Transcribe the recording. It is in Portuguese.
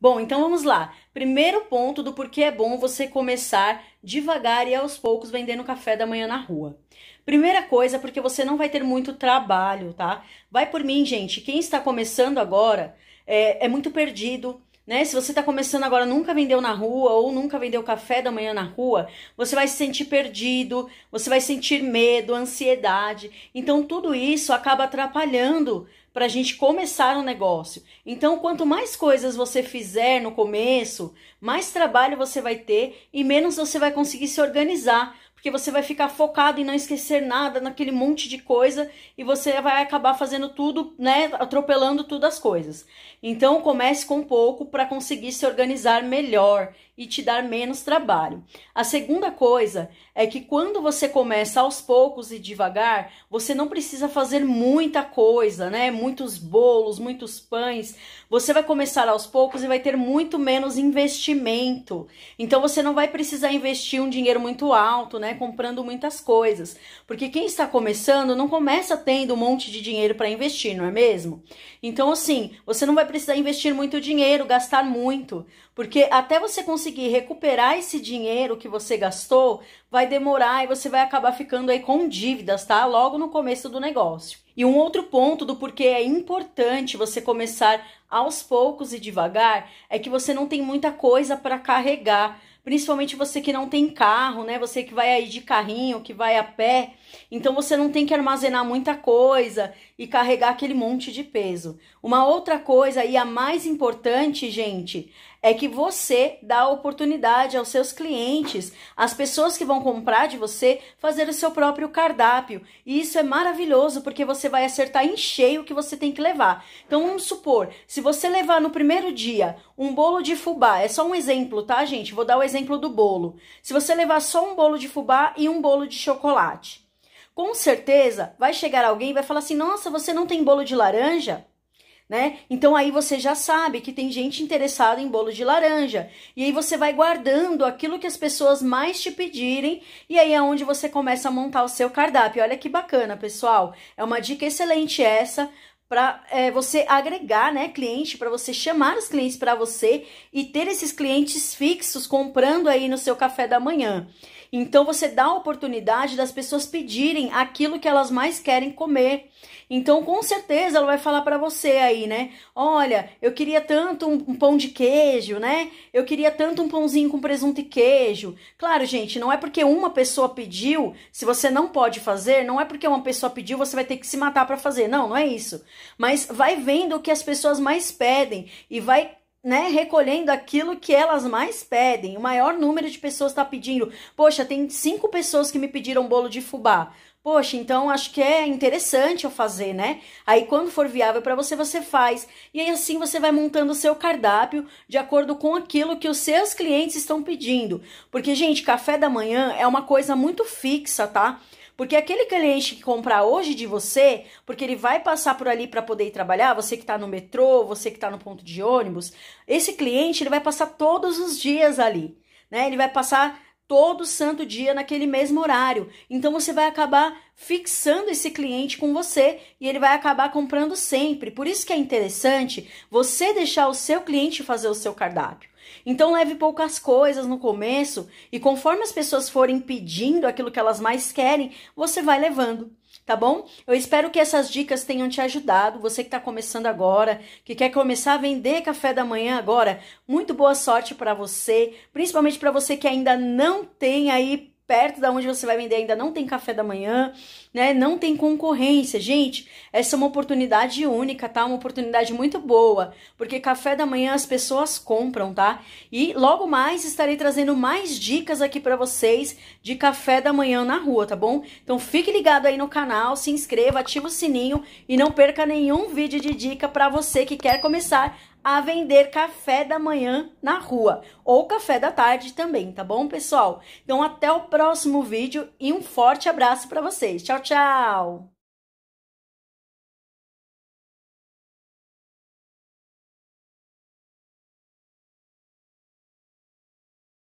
Bom, então vamos lá. Primeiro ponto do porquê é bom você começar devagar e aos poucos vendendo café da manhã na rua. Primeira coisa, porque você não vai ter muito trabalho, tá? Vai por mim, gente. Quem está começando agora é, é muito perdido. Né? Se você está começando agora, nunca vendeu na rua ou nunca vendeu café da manhã na rua, você vai se sentir perdido, você vai sentir medo, ansiedade. Então, tudo isso acaba atrapalhando para a gente começar um negócio. Então, quanto mais coisas você fizer no começo, mais trabalho você vai ter e menos você vai conseguir se organizar porque você vai ficar focado em não esquecer nada naquele monte de coisa e você vai acabar fazendo tudo, né, atropelando tudo as coisas. Então comece com pouco para conseguir se organizar melhor e te dar menos trabalho. A segunda coisa é que quando você começa aos poucos e devagar, você não precisa fazer muita coisa, né? Muitos bolos, muitos pães. Você vai começar aos poucos e vai ter muito menos investimento. Então você não vai precisar investir um dinheiro muito alto, né? né, comprando muitas coisas. Porque quem está começando não começa tendo um monte de dinheiro para investir, não é mesmo? Então, assim, você não vai precisar investir muito dinheiro, gastar muito, porque até você conseguir recuperar esse dinheiro que você gastou, vai demorar e você vai acabar ficando aí com dívidas, tá? Logo no começo do negócio. E um outro ponto do porquê é importante você começar aos poucos e devagar é que você não tem muita coisa para carregar principalmente você que não tem carro, né? Você que vai aí de carrinho, que vai a pé. Então você não tem que armazenar muita coisa e carregar aquele monte de peso. Uma outra coisa e a mais importante, gente, é que você dá a oportunidade aos seus clientes, às pessoas que vão comprar de você, fazer o seu próprio cardápio. E isso é maravilhoso porque você vai acertar em cheio o que você tem que levar. Então vamos supor, se você levar no primeiro dia um bolo de fubá, é só um exemplo, tá, gente? Vou dar o exemplo do bolo. Se você levar só um bolo de fubá e um bolo de chocolate, com certeza vai chegar alguém e vai falar assim: "Nossa, você não tem bolo de laranja?" né? Então aí você já sabe que tem gente interessada em bolo de laranja. E aí você vai guardando aquilo que as pessoas mais te pedirem e aí é onde você começa a montar o seu cardápio. Olha que bacana, pessoal. É uma dica excelente essa para é, você agregar né, cliente, para você chamar os clientes para você e ter esses clientes fixos comprando aí no seu café da manhã. Então você dá a oportunidade das pessoas pedirem aquilo que elas mais querem comer. Então com certeza ela vai falar para você aí, né? Olha, eu queria tanto um, um, pão de queijo, né? Eu queria tanto um pãozinho com presunto e queijo. Claro, gente, não é porque uma pessoa pediu, se você não pode fazer, não é porque uma pessoa pediu, você vai ter que se matar para fazer. Não, não é isso. Mas vai vendo o que as pessoas mais pedem e vai né, recolhendo aquilo que elas mais pedem. O maior número de pessoas está pedindo. Poxa, tem cinco pessoas que me pediram bolo de fubá. Poxa, então acho que é interessante eu fazer, né? Aí quando for viável para você, você faz. E aí assim você vai montando o seu cardápio de acordo com aquilo que os seus clientes estão pedindo. Porque, gente, café da manhã é uma coisa muito fixa, tá? Porque aquele cliente que comprar hoje de você, porque ele vai passar por ali para poder ir trabalhar, você que está no metrô, você que está no ponto de ônibus, esse cliente ele vai passar todos os dias ali, né? Ele vai passar todo santo dia naquele mesmo horário. Então você vai acabar fixando esse cliente com você e ele vai acabar comprando sempre. Por isso que é interessante você deixar o seu cliente fazer o seu cardápio. Então leve poucas coisas no começo e conforme as pessoas forem pedindo aquilo que elas mais querem, você vai levando tá bom? Eu espero que essas dicas tenham te ajudado. Você que está começando agora, que quer começar a vender café da manhã agora, muito boa sorte para você, principalmente para você que ainda não tem aí perto da onde você vai vender ainda não tem café da manhã, né? Não tem concorrência. Gente, essa é uma oportunidade única, tá? Uma oportunidade muito boa, porque café da manhã as pessoas compram, tá? E logo mais estarei trazendo mais dicas aqui para vocês de café da manhã na rua, tá bom? Então fique ligado aí no canal, se inscreva, ativa o sininho e não perca nenhum vídeo de dica para você que quer começar a vender café da manhã na rua ou café da tarde também, tá bom, pessoal? Então até o próximo vídeo e um forte abraço para vocês. Tchau, tchau.